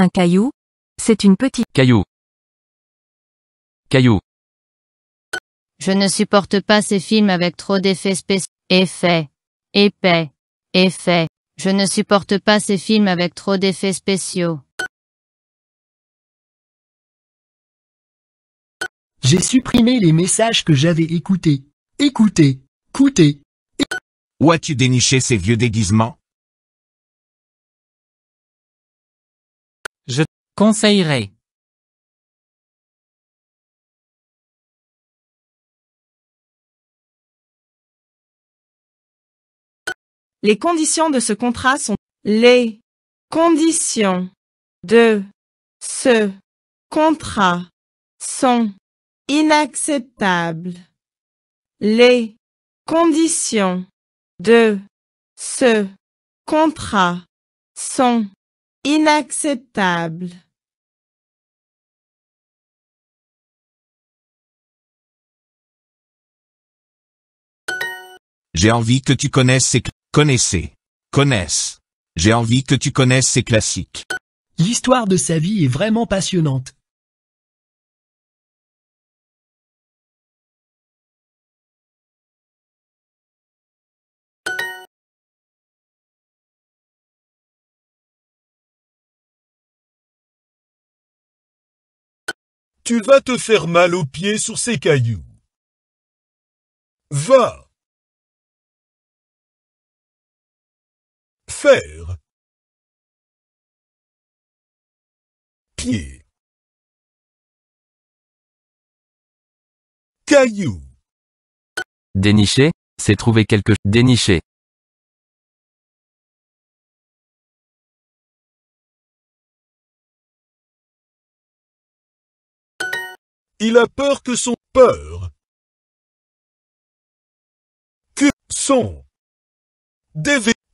Un caillou C'est une petite... Caillou. Caillou. Je ne supporte pas ces films avec trop d'effets spéciaux. Effets. Épais. Effets. Je ne supporte pas ces films avec trop d'effets spéciaux. J'ai supprimé les messages que j'avais écoutés. Écoutez. Écoutez. Où as-tu déniché ces vieux déguisements conseillerais Les conditions de ce contrat sont les conditions de ce contrat sont inacceptables. Les conditions de ce contrat sont inacceptables. J'ai envie que tu connaisses ces... Connaissez. connaisses. J'ai envie que tu connaisses ces classiques. L'histoire de sa vie est vraiment passionnante. Tu vas te faire mal aux pieds sur ces cailloux. Va faire Pied Caillou Dénicher, c'est trouver quelque dénicher. Il a peur que son peur. Que son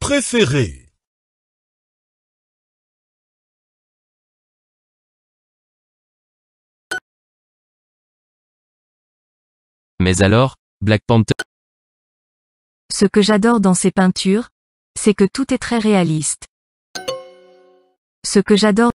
préféré Mais alors, Black Panther... Ce que j'adore dans ses peintures, c'est que tout est très réaliste. Ce que j'adore